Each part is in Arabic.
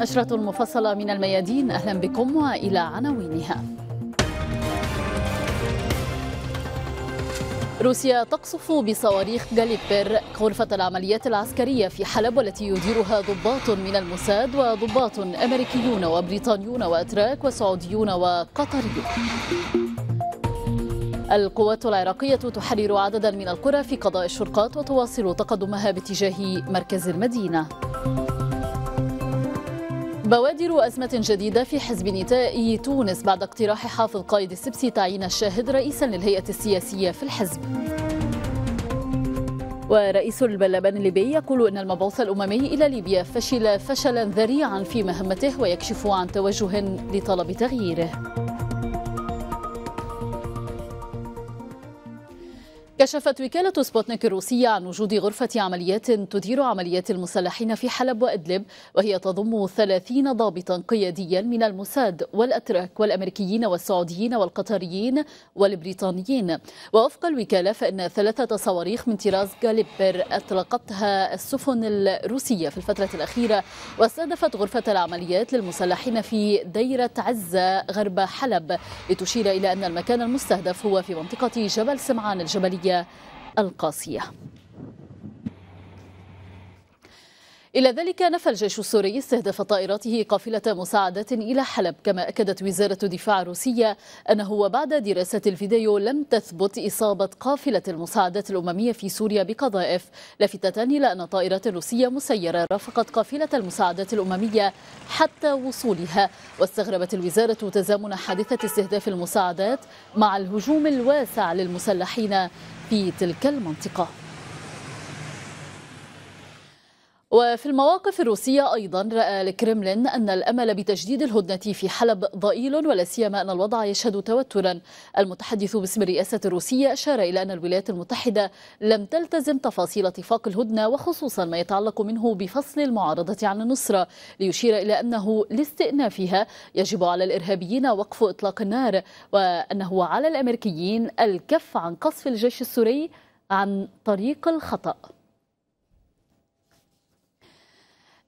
نشرة مفصلة من الميادين أهلا بكم وإلى عناوينها روسيا تقصف بصواريخ جاليبر غرفة العمليات العسكرية في حلب والتي يديرها ضباط من الموساد وضباط أمريكيون وبريطانيون وأتراك وسعوديون وقطريون القوات العراقية تحرر عددا من القرى في قضاء الشرقات وتواصل تقدمها باتجاه مركز المدينة بوادر أزمة جديدة في حزب نتائي تونس بعد اقتراح حافظ قايد السبسي تعيين الشاهد رئيسا للهيئة السياسية في الحزب ورئيس البرلمان الليبي يقول أن المبعوث الأممي إلى ليبيا فشل فشلا ذريعا في مهمته ويكشف عن توجه لطلب تغييره كشفت وكالة سبوتنيك الروسية عن وجود غرفة عمليات تدير عمليات المسلحين في حلب وإدلب وهي تضم 30 ضابطا قياديا من الموساد والأتراك والأمريكيين والسعوديين والقطريين والبريطانيين ووفق الوكالة فإن ثلاثة صواريخ من طراز جاليبر أطلقتها السفن الروسية في الفترة الأخيرة واستهدفت غرفة العمليات للمسلحين في ديرة عزة غرب حلب لتشير إلى أن المكان المستهدف هو في منطقة جبل سمعان الجبلية الاقتصاديه القاسية إلى ذلك نفى الجيش السوري استهداف طائراته قافلة مساعدات إلى حلب كما أكدت وزارة الدفاع الروسية أنه وبعد دراسة الفيديو لم تثبت إصابة قافلة المساعدات الأممية في سوريا بقذائف لافتة إلى أن طائرات روسية مسيرة رافقت قافلة المساعدات الأممية حتى وصولها واستغربت الوزارة تزامن حادثة استهداف المساعدات مع الهجوم الواسع للمسلحين في تلك المنطقه وفي المواقف الروسية أيضا رأى الكرملين أن الأمل بتجديد الهدنة في حلب ضئيل ولا سيما أن الوضع يشهد توترا المتحدث باسم الرئاسة الروسية أشار إلى أن الولايات المتحدة لم تلتزم تفاصيل اتفاق الهدنة وخصوصا ما يتعلق منه بفصل المعارضة عن النصرة ليشير إلى أنه لاستئنافها يجب على الإرهابيين وقف إطلاق النار وأنه على الأمريكيين الكف عن قصف الجيش السوري عن طريق الخطأ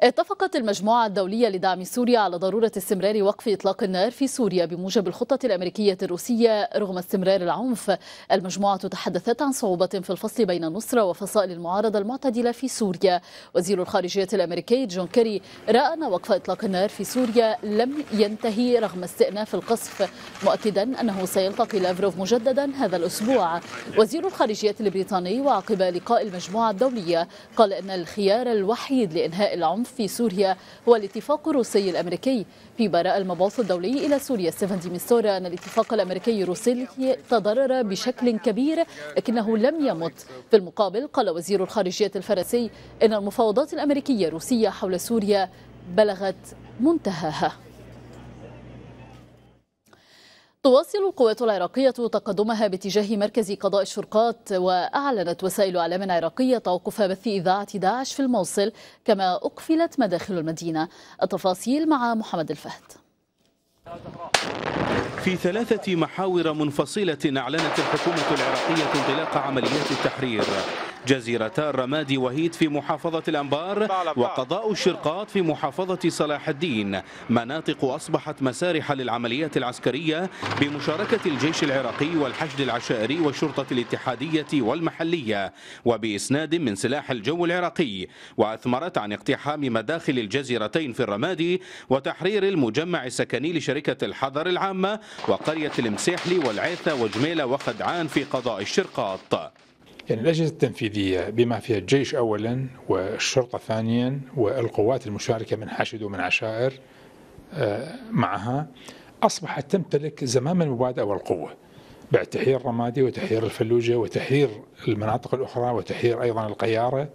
اتفقت المجموعة الدولية لدعم سوريا على ضرورة استمرار وقف إطلاق النار في سوريا بموجب الخطة الأمريكية الروسية رغم استمرار العنف المجموعة تحدثت عن صعوبة في الفصل بين النصرة وفصائل المعارضة المعتدلة في سوريا وزير الخارجية الأمريكي جون كيري رأى أن وقف إطلاق النار في سوريا لم ينتهي رغم استئناف القصف مؤكدا أنه سيلتقي لافروف مجددا هذا الأسبوع وزير الخارجية البريطاني وعقب لقاء المجموعة الدولية قال أن الخيار الوحيد لإنهاء العنف في سوريا هو الاتفاق الروسي الأمريكي فيما رأى المبعوث الدولي إلى سوريا ستيفن ديمستورا أن الاتفاق الأمريكي الروسي تضرر بشكل كبير لكنه لم يمت في المقابل قال وزير الخارجية الفرنسي أن المفاوضات الأمريكية الروسية حول سوريا بلغت منتهاها تواصل القوات العراقية تقدمها باتجاه مركز قضاء الشرقات وأعلنت وسائل أعلام عراقية توقف بث إذاعة داعش في الموصل كما أقفلت مداخل المدينة التفاصيل مع محمد الفهد في ثلاثة محاور منفصلة أعلنت الحكومة العراقية انطلاق عمليات التحرير جزيرتا الرمادي وهيد في محافظة الأنبار وقضاء الشرقاط في محافظة صلاح الدين مناطق أصبحت مسارح للعمليات العسكرية بمشاركة الجيش العراقي والحشد العشائري والشرطة الاتحادية والمحلية وبإسناد من سلاح الجو العراقي وأثمرت عن اقتحام مداخل الجزيرتين في الرمادي وتحرير المجمع السكني لشركة الحضر العامة وقرية المسيحلي والعيثة وجميلة وخدعان في قضاء الشرقاط يعني الأجهزة التنفيذية بما فيها الجيش أولا والشرطة ثانيا والقوات المشاركة من حشد ومن عشائر آه، معها أصبحت تمتلك زمام المبادئ والقوة تحرير الرمادي وتحرير الفلوجة وتحرير المناطق الأخرى وتحرير أيضا القيارة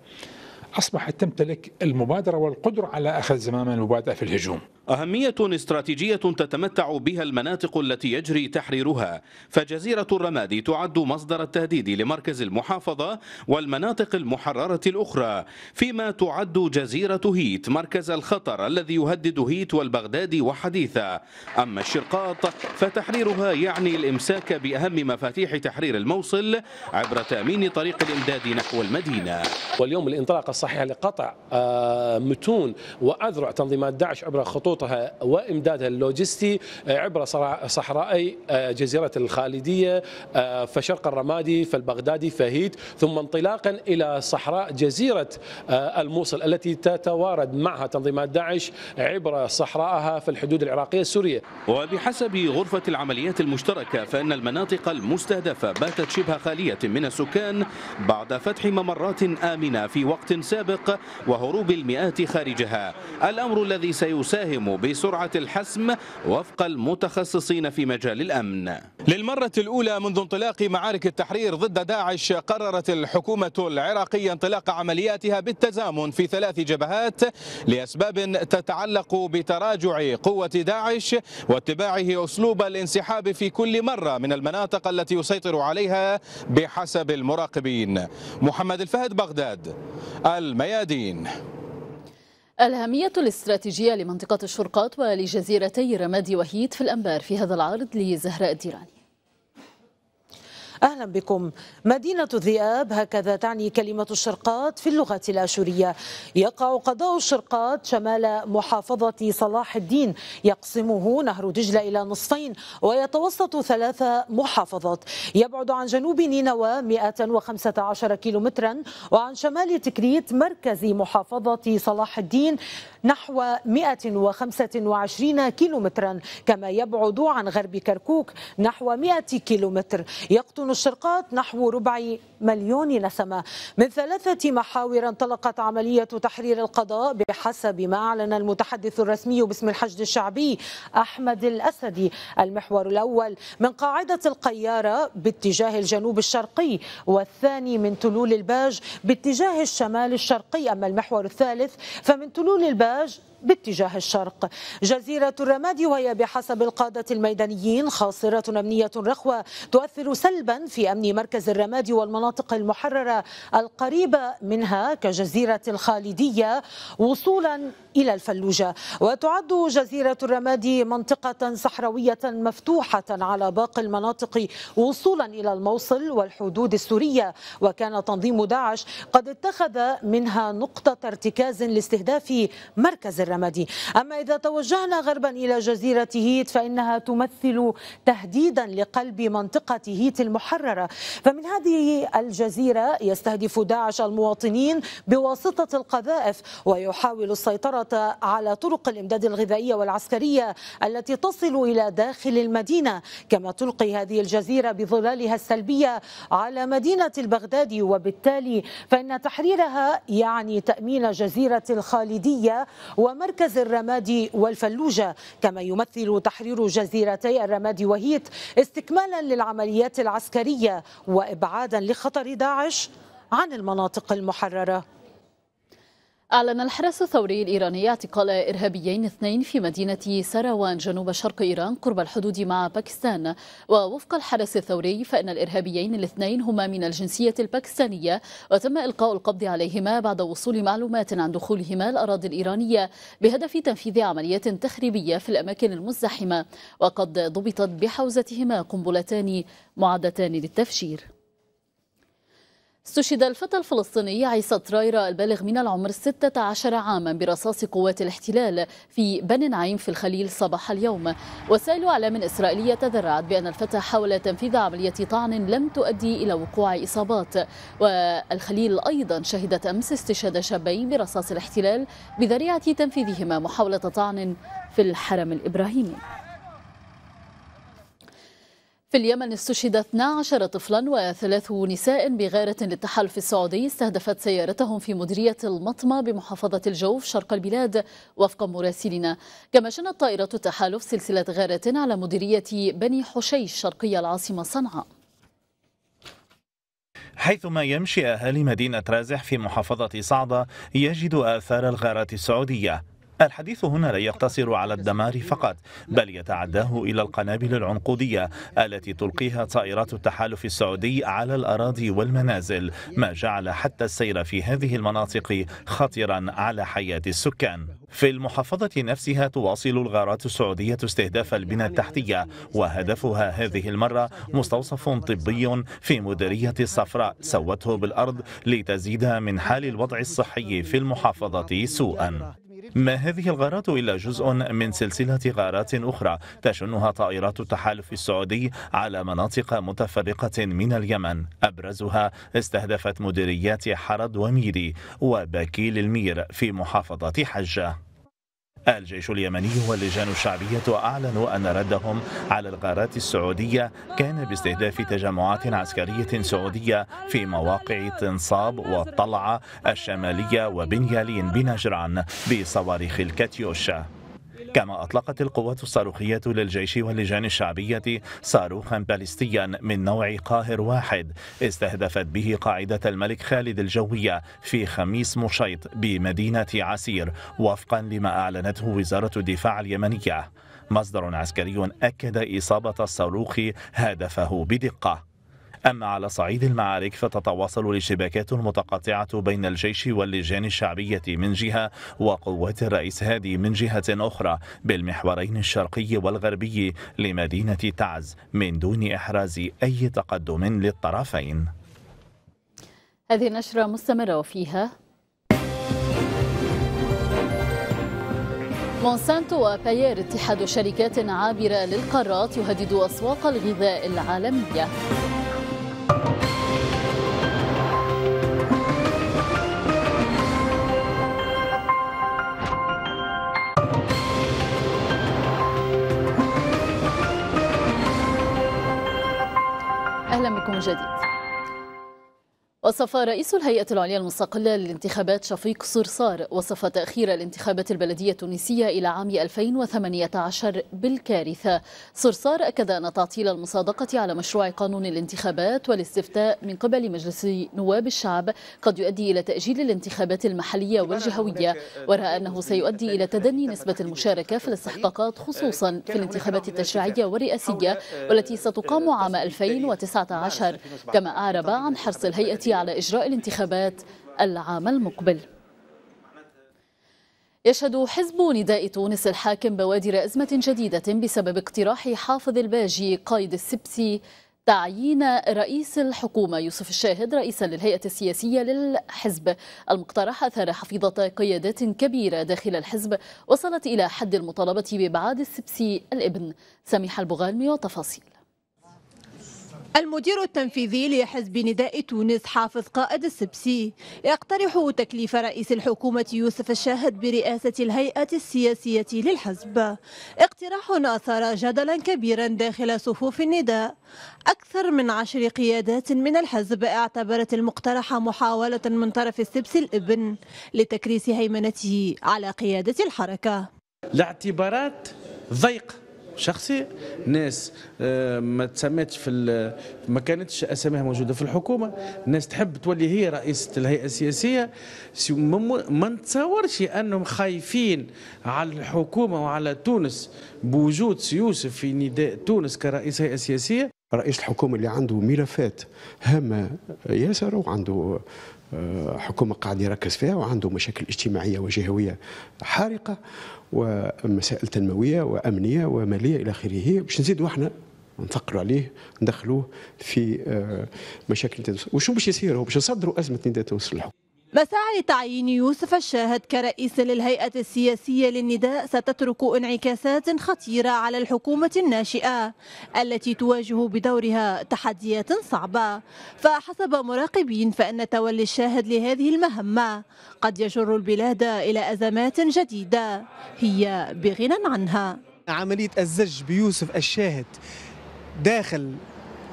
أصبحت تمتلك المبادرة والقدرة على أخذ زمام المبادئ في الهجوم أهمية استراتيجية تتمتع بها المناطق التي يجري تحريرها فجزيرة الرمادي تعد مصدر التهديد لمركز المحافظة والمناطق المحررة الأخرى فيما تعد جزيرة هيت مركز الخطر الذي يهدد هيت والبغداد وحديثة أما الشرقاط فتحريرها يعني الإمساك بأهم مفاتيح تحرير الموصل عبر تأمين طريق الإمداد نحو المدينة واليوم الانطلاقة الصحيحة لقطع آه، متون وأذرع تنظيمات داعش عبر خطوط خطوطها وامدادها اللوجستي آه، عبر صحراء آه، جزيره الخالديه آه، فشرق الرمادي فالبغدادي فهيد ثم انطلاقا الى صحراء جزيره الموصل التي تتوارد معها تنظيمات داعش عبر صحراءها في الحدود العراقيه السوريه. وبحسب غرفه العمليات المشتركه فان المناطق المستهدفه باتت شبه خاليه من السكان بعد فتح ممرات امنه في وقت سابق وهروب المئات خارجها، الامر الذي سيساهم القيام بسرعة الحسم وفق المتخصصين في مجال الأمن للمرة الأولى منذ انطلاق معارك التحرير ضد داعش قررت الحكومة العراقية انطلاق عملياتها بالتزامن في ثلاث جبهات لأسباب تتعلق بتراجع قوة داعش واتباعه أسلوب الانسحاب في كل مرة من المناطق التي يسيطر عليها بحسب المراقبين محمد الفهد بغداد الميادين الأهمية الاستراتيجية لمنطقة الشرقات ولجزيرتي رمادي وهيد في الأنبار في هذا العرض لزهراء الديراني أهلا بكم مدينة الذئاب هكذا تعني كلمة الشرقات في اللغة الآشورية يقع قضاء الشرقات شمال محافظة صلاح الدين يقسمه نهر دجلة إلى نصفين ويتوسط ثلاث محافظات يبعد عن جنوب نينوى 115 كيلومترا وعن شمال تكريت مركز محافظة صلاح الدين نحو 125 كيلومترا كما يبعد عن غرب كركوك نحو 100 كيلومتر يقطن عيون الشرقات نحو ربع مليون نسمة من ثلاثة محاور انطلقت عملية تحرير القضاء بحسب ما أعلن المتحدث الرسمي باسم الحشد الشعبي أحمد الأسدي المحور الأول من قاعدة القيارة باتجاه الجنوب الشرقي والثاني من تلول الباج باتجاه الشمال الشرقي أما المحور الثالث فمن تلول الباج باتجاه الشرق جزيرة الرمادي وهي بحسب القادة الميدانيين خاصرة أمنية رخوة تؤثر سلبا في أمن مركز الرمادي والمناطق المحررة القريبة منها كجزيرة الخالدية وصولا إلى الفلوجة وتعد جزيرة الرمادي منطقة صحراوية مفتوحة على باقي المناطق وصولا إلى الموصل والحدود السورية وكان تنظيم داعش قد اتخذ منها نقطة ارتكاز لاستهداف مركز الرمادي أما إذا توجهنا غربا إلى جزيرة هيت فإنها تمثل تهديدا لقلب منطقة هيت المحررة فمن هذه الجزيرة يستهدف داعش المواطنين بواسطة القذائف ويحاول السيطرة على طرق الإمداد الغذائية والعسكرية التي تصل إلى داخل المدينة كما تلقي هذه الجزيرة بظلالها السلبية على مدينة البغدادي وبالتالي فإن تحريرها يعني تأمين جزيرة الخالدية و ومركز الرمادي والفلوجة كما يمثل تحرير جزيرتي الرمادي وهيت استكمالا للعمليات العسكرية وإبعادا لخطر داعش عن المناطق المحررة أعلن الحرس الثوري الإيراني اعتقال إرهابيين اثنين في مدينة سراوان جنوب شرق إيران قرب الحدود مع باكستان ووفق الحرس الثوري فإن الإرهابيين الاثنين هما من الجنسية الباكستانية وتم إلقاء القبض عليهما بعد وصول معلومات عن دخولهما الأراضي الإيرانية بهدف تنفيذ عمليات تخريبية في الأماكن المزدحمة وقد ضبطت بحوزتهما قنبلتان معدتان للتفجير استشهد الفتى الفلسطيني عيسى ترايرة البالغ من العمر 16 عاما برصاص قوات الاحتلال في بن نعيم في الخليل صباح اليوم وسائل أعلام إسرائيلية تذرعت بأن الفتى حاول تنفيذ عملية طعن لم تؤدي إلى وقوع إصابات والخليل أيضا شهدت أمس استشهاد شابين برصاص الاحتلال بذريعة تنفيذهما محاولة طعن في الحرم الإبراهيمي في اليمن استشهد 12 طفلا وثلاث نساء بغارة للتحالف السعودي استهدفت سيارتهم في مديرية المطمة بمحافظة الجوف شرق البلاد وفق مراسلنا كما شنت طائرة التحالف سلسلة غارة على مديرية بني حشيش شرقي العاصمة صنعاء حيثما يمشي أهالي مدينة رازح في محافظة صعدة يجد آثار الغارات السعودية الحديث هنا لا يقتصر على الدمار فقط بل يتعداه إلى القنابل العنقودية التي تلقيها طائرات التحالف السعودي على الأراضي والمنازل ما جعل حتى السير في هذه المناطق خطرا على حياة السكان في المحافظة نفسها تواصل الغارات السعودية استهداف البنى التحتية وهدفها هذه المرة مستوصف طبي في مديرية الصفراء سوته بالأرض لتزيد من حال الوضع الصحي في المحافظة سوءا ما هذه الغارات إلا جزء من سلسلة غارات أخرى تشنها طائرات التحالف السعودي على مناطق متفرقة من اليمن أبرزها استهدفت مديريات حرد وميري وباكيل المير في محافظة حجة الجيش اليمني واللجان الشعبية أعلنوا أن ردهم على الغارات السعودية كان باستهداف تجمعات عسكرية سعودية في مواقع تنصاب والطلعة الشمالية وبنيالين بنجران بصواريخ الكاتيوشا كما أطلقت القوات الصاروخية للجيش واللجان الشعبية صاروخا باليستيا من نوع قاهر واحد استهدفت به قاعدة الملك خالد الجوية في خميس مشيط بمدينة عسير وفقا لما أعلنته وزارة الدفاع اليمنية مصدر عسكري أكد إصابة الصاروخ هدفه بدقة أما على صعيد المعارك فتتواصل الاشتباكات المتقطعة بين الجيش واللجان الشعبية من جهة وقوات الرئيس هادي من جهة أخرى بالمحورين الشرقي والغربي لمدينة تعز من دون إحراز أي تقدم للطرفين هذه النشرة مستمرة وفيها مونسانتو وباير اتحاد شركات عابرة للقارات يهدد أسواق الغذاء العالمية أهلا بكم من جديد وصف رئيس الهيئة العليا المستقلة للانتخابات شفيق صرصار وصف تأخير الانتخابات البلدية التونسية إلى عام 2018 بالكارثة صرصار أكد أن تعطيل المصادقة على مشروع قانون الانتخابات والاستفتاء من قبل مجلس نواب الشعب قد يؤدي إلى تأجيل الانتخابات المحلية والجهوية ورأى أنه سيؤدي إلى تدني نسبة المشاركة في الاستحقاقات آه، خصوصا في الانتخابات التشريعية والرئاسية آه، والتي ستقام آه، عام 2019 كما أعرب عن حرص الهيئة على إجراء الانتخابات العام المقبل يشهد حزب نداء تونس الحاكم بوادر أزمة جديدة بسبب اقتراح حافظ الباجي قائد السبسي تعيين رئيس الحكومة يوسف الشاهد رئيسا للهيئة السياسية للحزب المقترح أثار حفيظة قيادات كبيرة داخل الحزب وصلت إلى حد المطالبة بإبعاد السبسي الابن سميح البغالمي وتفاصيل المدير التنفيذي لحزب نداء تونس حافظ قائد السبسي يقترح تكليف رئيس الحكومة يوسف الشاهد برئاسة الهيئة السياسية للحزب اقتراح أثار جدلا كبيرا داخل صفوف النداء أكثر من عشر قيادات من الحزب اعتبرت المقترح محاولة من طرف السبسي الابن لتكريس هيمنته على قيادة الحركة الاعتبارات ضيق شخصي ناس آه، ما تسمتش في ما كانتش اساميها موجوده في الحكومه ناس تحب تولي هي رئيسه الهيئه السياسيه ما نتصورش انهم خايفين على الحكومه وعلى تونس بوجود سيوسف في نداء تونس كرئيس هيئه سياسيه رئيس الحكومه اللي عنده ملفات هامه آه، ياسر وعنده آه، حكومة قاعد يركز فيها وعنده مشاكل اجتماعية وجهوية حارقة ومسائل تنموية وأمنية ومالية إلى آخره باش نزيدوا احنا نثقلوا عليه ندخلوه في آه، مشاكل وشو باش يصير هو باش نصدروا أزمة نداء تونس للحكومة مساعي تعيين يوسف الشاهد كرئيس للهيئة السياسية للنداء ستترك انعكاسات خطيرة على الحكومة الناشئة التي تواجه بدورها تحديات صعبة فحسب مراقبين فإن تولي الشاهد لهذه المهمة قد يجر البلاد إلى أزمات جديدة هي بغنى عنها عملية الزج بيوسف الشاهد داخل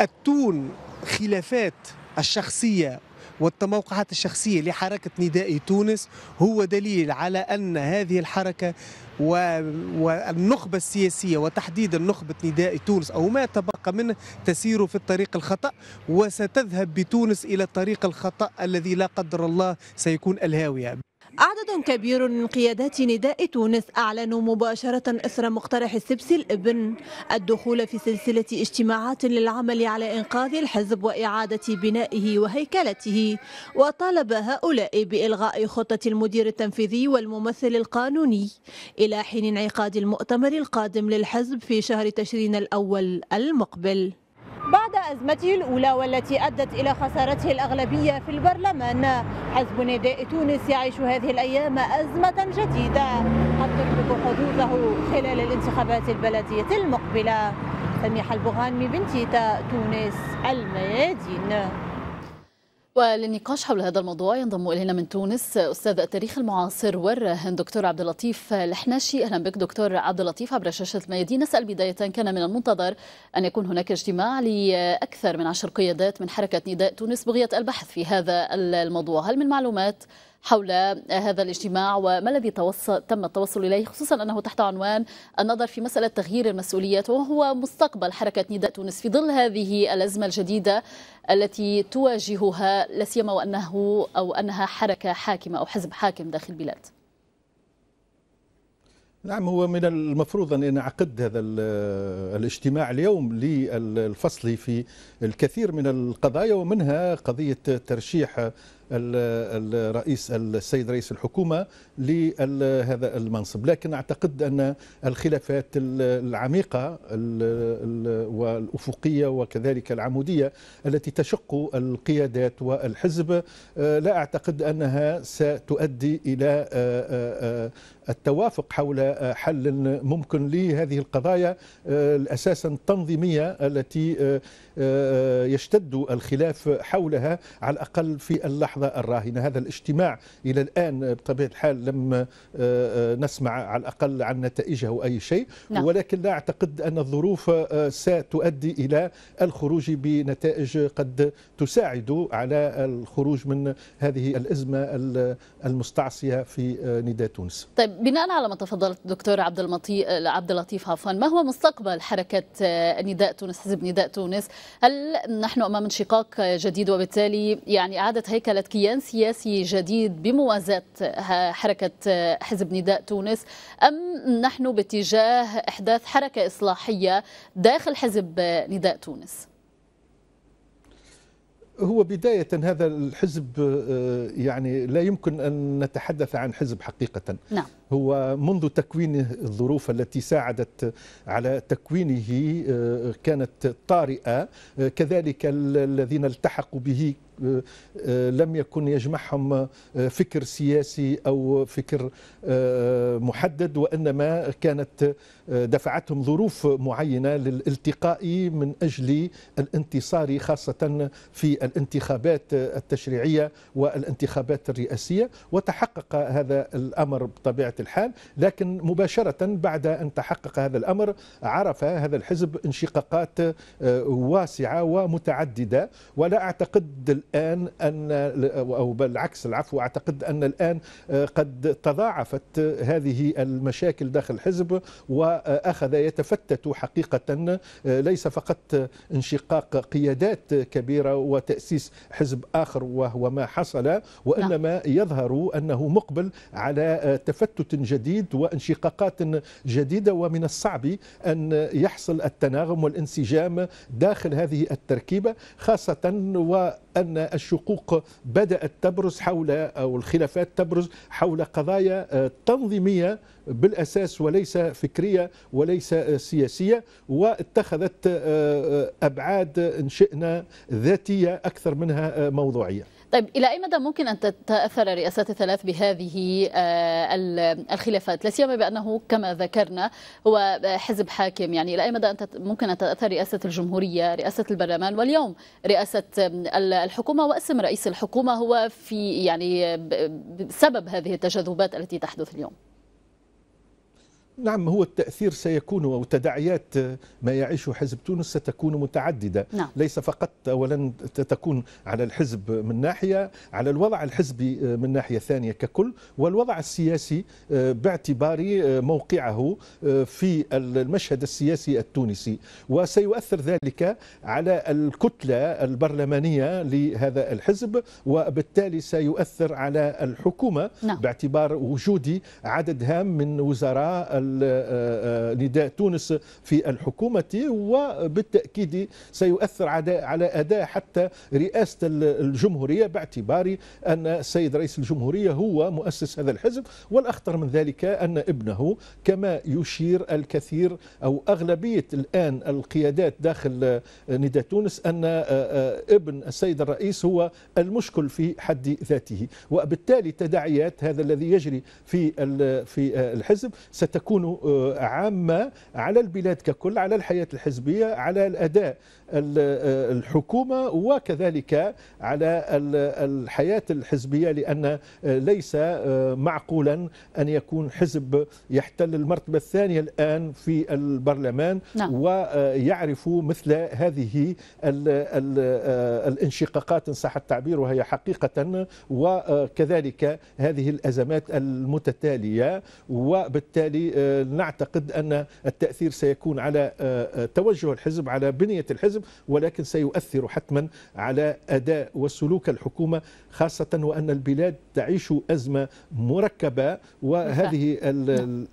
التون خلافات الشخصية والتموقعات الشخصية لحركة نداء تونس هو دليل على أن هذه الحركة والنخبة السياسية وتحديدا نخبة نداء تونس أو ما تبقى منه تسير في الطريق الخطأ وستذهب بتونس إلى الطريق الخطأ الذي لا قدر الله سيكون الهاوية عدد كبير من قيادات نداء تونس أعلنوا مباشرة إثر مقترح السبسي الابن الدخول في سلسلة اجتماعات للعمل على إنقاذ الحزب وإعادة بنائه وهيكلته وطالب هؤلاء بإلغاء خطة المدير التنفيذي والممثل القانوني إلى حين انعقاد المؤتمر القادم للحزب في شهر تشرين الأول المقبل بعد أزمته الأولى والتي أدت إلى خسارته الأغلبية في البرلمان حزب نداء تونس يعيش هذه الأيام أزمة جديدة قد تطلق حدوثه خلال الانتخابات البلدية المقبلة سميحة البغانمي بنتيتا تونس الميادين وللنقاش حول هذا الموضوع ينضم الينا من تونس استاذ التاريخ المعاصر والراهن دكتور عبد اللطيف الحناشي اهلا بك دكتور عبد اللطيف عبر شاشه الميادين نسال بدايه كان من المنتظر ان يكون هناك اجتماع لاكثر من عشر قيادات من حركه نداء تونس بغيه البحث في هذا الموضوع هل من معلومات حول هذا الاجتماع وما الذي توصل تم التوصل إليه خصوصا أنه تحت عنوان النظر في مسألة تغيير المسؤوليات وهو مستقبل حركة نداء تونس في ظل هذه الأزمة الجديدة التي تواجهها لسيما وأنه أو أنها حركة حاكمة أو حزب حاكم داخل البلاد نعم هو من المفروض أن ينعقد هذا الاجتماع اليوم للفصل في الكثير من القضايا ومنها قضية ترشيح الرئيس السيد رئيس الحكومة لهذا المنصب لكن أعتقد أن الخلافات العميقة والأفقية وكذلك العمودية التي تشق القيادات والحزب آه، لا أعتقد أنها ستؤدي إلى آه، آه، التوافق حول حل ممكن لهذه القضايا اساسا التنظيميه التي يشتد الخلاف حولها على الاقل في اللحظه اللحظة الراهنة هذا الاجتماع إلى الآن بطبيعة الحال لم آه، آه، نسمع على الأقل عن نتائجه أو أي شيء نعم. ولكن لا أعتقد أن الظروف آه، ستؤدي إلى الخروج بنتائج قد تساعد على الخروج من هذه الأزمة المستعصية في نداء تونس طيب بناء على ما تفضلت دكتور عبد المطي... عبد اللطيف عفوا ما هو مستقبل حركة نداء تونس حزب نداء تونس هل نحن أمام انشقاق جديد وبالتالي يعني إعادة هيكلة كيان سياسي جديد بموازاة حركة حزب نداء تونس أم نحن باتجاه إحداث حركة إصلاحية داخل حزب نداء تونس؟ هو بداية هذا الحزب آه، يعني لا يمكن أن نتحدث عن حزب حقيقة نعم هو منذ تكوينه الظروف التي ساعدت على تكوينه آه، كانت طارئة آه، كذلك الذين التحقوا به آه، لم يكن يجمعهم فكر سياسي او فكر محدد وانما كانت دفعتهم ظروف معينه للالتقاء من اجل الانتصار خاصه في الانتخابات التشريعيه والانتخابات الرئاسيه وتحقق هذا الامر بطبيعه الحال لكن مباشرة بعد أن تحقق هذا الأمر عرف هذا الحزب انشقاقات آه، واسعة ومتعددة ولا أعتقد الآن أن أو بالعكس العفو أعتقد أن الآن آه، قد تضاعفت هذه المشاكل داخل الحزب وأخذ يتفتت حقيقة آه، ليس فقط انشقاق قيادات كبيرة وتأسيس حزب آخر وهو ما حصل نعم. وإنما يظهر أنه مقبل على تفتت جديد وانشقاقات جديدة ومن الصعب أن يحصل التناغم والانسجام داخل هذه التركيبة خاصة وأن الشقوق بدأت تبرز حول أو الخلافات تبرز حول قضايا آه، تنظيمية بالأساس وليس فكرية وليس سياسية واتخذت آه، آه، أبعاد إن شئنا ذاتية أكثر منها موضوعية طيب إلى أي مدى ممكن أن تتأثر الرئاسات الثلاث بهذه آه، الخلافات لا سيما بأنه كما ذكرنا هو حزب حاكم يعني إلى أي مدى انت ممكن أن تتأثر رئاسة الجمهورية رئاسة البرلمان واليوم رئاسة آه، الحكومة واسم رئيس الحكومة هو في يعني سبب هذه التجاذبات التي تحدث اليوم نعم هو التأثير سيكون وتداعيات ما يعيشه حزب تونس ستكون متعددة نعم. ليس فقط ولن تكون على الحزب من ناحية على الوضع الحزبي من ناحية ثانية ككل والوضع السياسي آه، باعتبار آه، موقعه آه، في المشهد السياسي التونسي وسيؤثر ذلك على الكتلة البرلمانية لهذا الحزب وبالتالي سيؤثر على الحكومة نعم. باعتبار وجود عدد هام من وزراء آه، آه، نداء تونس في الحكومة وبالتأكيد سيؤثر على أداء حتى رئاسة الجمهورية باعتبار أن السيد رئيس الجمهورية هو مؤسس هذا الحزب والأخطر من ذلك أن ابنه كما يشير الكثير أو أغلبية الآن القيادات داخل نداء تونس أن آه، ابن السيد الرئيس هو المشكل في حد ذاته وبالتالي تداعيات هذا الذي يجري في في الحزب ستكون تكون آه، عامة على البلاد ككل على الحياة الحزبية على الأداء آه، الحكومة وكذلك على الحياة الحزبية لأن آه، ليس معقولا أن يكون حزب يحتل المرتبة الثانية الآن في البرلمان نعم. ويعرف مثل هذه الانشقاقات إن صح التعبير وهي حقيقة وكذلك هذه الأزمات المتتالية وبالتالي نعتقد أن التأثير سيكون على آه، آه، توجه الحزب على بنية الحزب ولكن سيؤثر حتما على أداء وسلوك الحكومة خاصة وأن البلاد تعيش أزمة مركبة وهذه نعم.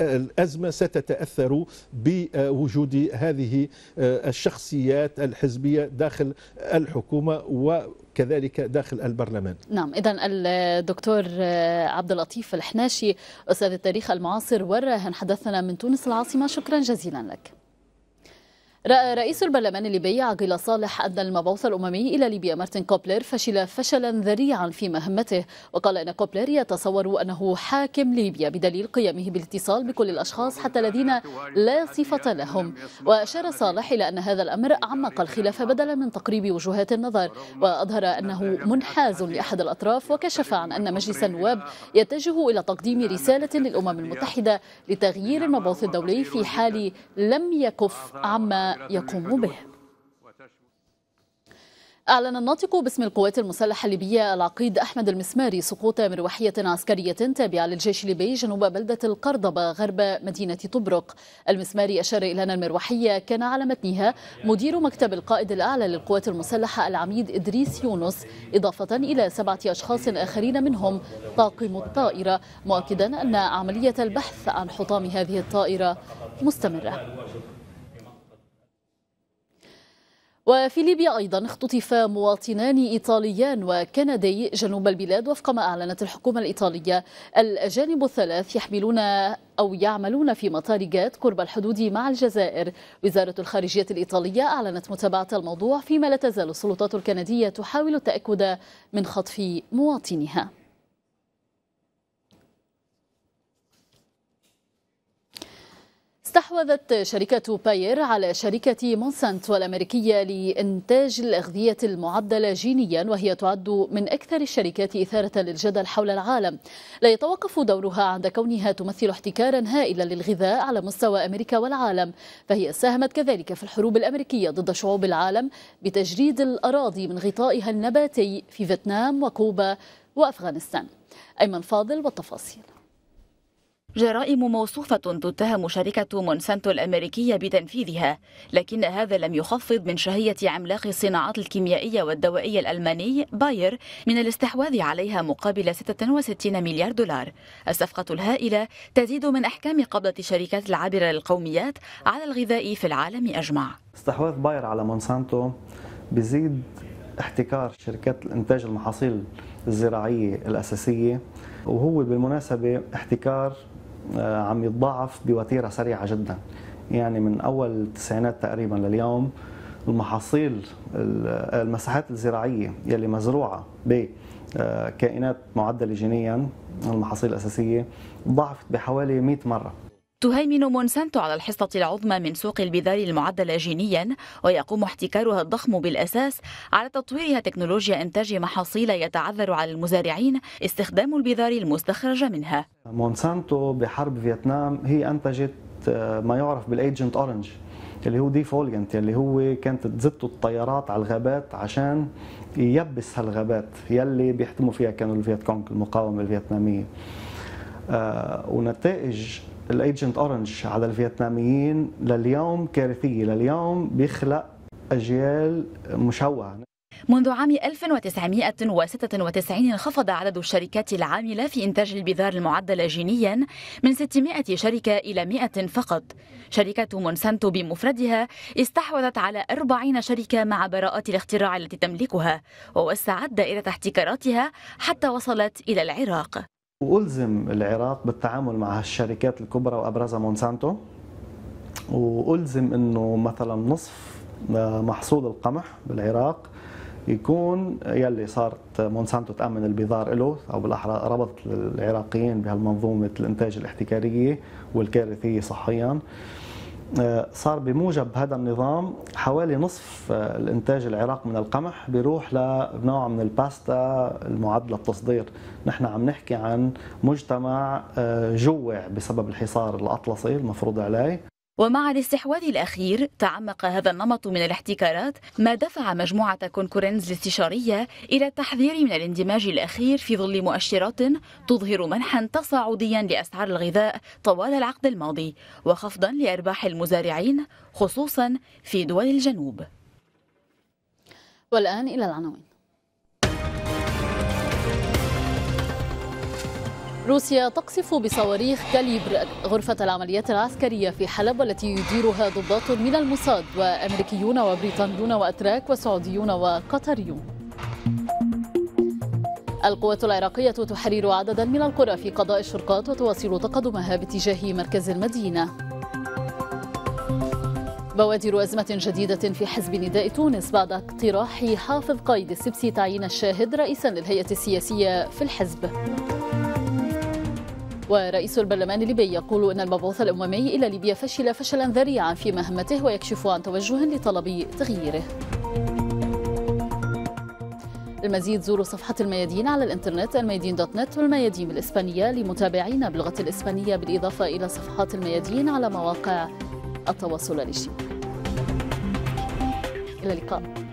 الأزمة ستتأثر بوجود هذه آه، الشخصيات الحزبية داخل الحكومة و كذلك داخل البرلمان نعم إذا الدكتور آه، عبد اللطيف الحناشي أستاذ التاريخ المعاصر والراهن حدثنا من تونس العاصمة شكرا جزيلا لك رأى رئيس البرلمان الليبي عقيل صالح أن المبعوث الأممي إلى ليبيا مارتن كوبلر فشل فشلا ذريعا في مهمته وقال أن كوبلر يتصور أنه حاكم ليبيا بدليل قيامه بالاتصال بكل الأشخاص حتى الذين لا صفة لهم وأشار صالح إلى أن هذا الأمر أعمق الخلاف بدلا من تقريب وجهات النظر وأظهر أنه منحاز لأحد الأطراف وكشف عن أن مجلس النواب يتجه إلى تقديم رسالة للأمم المتحدة لتغيير المبعوث الدولي في حال لم يكف عما يقوم به أعلن الناطق باسم القوات المسلحة الليبية العقيد أحمد المسماري سقوط مروحية عسكرية تابعة للجيش الليبي جنوب بلدة القرضبة غرب مدينة طبرق المسماري أشار إلى أن المروحية كان على متنها مدير مكتب القائد الأعلى للقوات المسلحة العميد إدريس يونس إضافة إلى سبعة أشخاص آخرين منهم طاقم الطائرة مؤكدا أن عملية البحث عن حطام هذه الطائرة مستمرة وفي ليبيا أيضا اختطف مواطنان إيطاليان وكندي جنوب البلاد وفق ما أعلنت الحكومة الإيطالية الأجانب الثلاث يحملون أو يعملون في مطار جات قرب الحدود مع الجزائر وزارة الخارجية الإيطالية أعلنت متابعة الموضوع فيما لا تزال السلطات الكندية تحاول التأكد من خطف مواطنها استحوذت شركة باير على شركة مونسانت والأمريكية لإنتاج الأغذية المعدلة جينيا وهي تعد من أكثر الشركات إثارة للجدل حول العالم لا يتوقف دورها عند كونها تمثل احتكارا هائلا للغذاء على مستوى أمريكا والعالم فهي ساهمت كذلك في الحروب الأمريكية ضد شعوب العالم بتجريد الأراضي من غطائها النباتي في فيتنام وكوبا وأفغانستان أيمن فاضل والتفاصيل جرائم موصوفة تتهم شركة مونسانتو الأمريكية بتنفيذها لكن هذا لم يخفض من شهية عملاق الصناعات الكيميائية والدوائية الألماني باير من الاستحواذ عليها مقابل 66 مليار دولار الصفقة الهائلة تزيد من أحكام قبضة الشركات العابرة للقوميات على الغذاء في العالم أجمع استحواذ باير على مونسانتو بزيد احتكار شركات الانتاج المحاصيل الزراعية الأساسية وهو بالمناسبة احتكار آه، عم يتضاعف بوتيره سريعه جدا يعني من اول التسعينات تقريبا لليوم المحاصيل المساحات الزراعيه يلي مزروعه بكائنات آه، معدله جينيا المحاصيل الاساسيه ضعفت بحوالي 100 مره تهيمن مونسانتو على الحصة العظمى من سوق البذار المعدلة جينيا ويقوم احتكارها الضخم بالأساس على تطويرها تكنولوجيا إنتاج محاصيل يتعذر على المزارعين استخدام البذار المستخرجة منها مونسانتو بحرب فيتنام هي أنتجت آه، ما يعرف بالأيجنت أورنج اللي هو دي فوليانت اللي هو كانت تزته الطيارات على الغابات عشان يبس هالغابات يلي بيحتموا فيها كانوا الفيت كونغ المقاومه الفيتناميه آه، ونتائج الايجنت اورنج على الفيتناميين لليوم كارثيه لليوم بيخلق اجيال مشوهه منذ عام 1996 انخفض عدد الشركات العاملة في إنتاج البذار المعدلة جينيا من 600 شركة إلى 100 فقط شركة مونسانتو بمفردها استحوذت على 40 شركة مع براءات الاختراع التي تملكها ووسعت دائرة احتكاراتها حتى وصلت إلى العراق والزم العراق بالتعامل مع هالشركات الكبرى وابرزها مونسانتو والزم انه مثلا نصف آه، محصول القمح بالعراق يكون يلي صارت مونسانتو تامن البذار له او بالاحرى ربط العراقيين بهالمنظومه الانتاج الاحتكاريه والكارثيه صحيا آه، صار بموجب هذا النظام حوالي نصف آه، الانتاج العراق من القمح بيروح لنوع من الباستا المعد للتصدير نحن عم نحكي عن مجتمع آه، جوع بسبب الحصار الأطلسي المفروض عليه ومع الاستحواذ الأخير تعمق هذا النمط من الاحتكارات ما دفع مجموعة كونكورنز الاستشارية إلى التحذير من الاندماج الأخير في ظل مؤشرات تظهر منحا تصاعديا لأسعار الغذاء طوال العقد الماضي وخفضا لأرباح المزارعين خصوصا في دول الجنوب والآن إلى العناوين روسيا تقصف بصواريخ كاليبر غرفة العمليات العسكرية في حلب والتي يديرها ضباط من الموساد وأمريكيون وبريطانيون وأتراك وسعوديون وقطريون القوات العراقية تحرر عددا من القرى في قضاء الشرقات وتواصل تقدمها باتجاه مركز المدينة بوادر أزمة جديدة في حزب نداء تونس بعد اقتراح حافظ قيد السبسي تعيين الشاهد رئيسا للهيئة السياسية في الحزب ورئيس البرلمان الليبي يقول أن المبعوث الأممي إلى ليبيا فشل فشلا ذريعا في مهمته ويكشف عن توجه لطلب تغييره المزيد زوروا صفحة الميادين على الإنترنت الميادين دوت نت والميادين بالإسبانية لمتابعينا باللغة الإسبانية بالإضافة إلى صفحات الميادين على مواقع التواصل الاجتماعي إلى اللقاء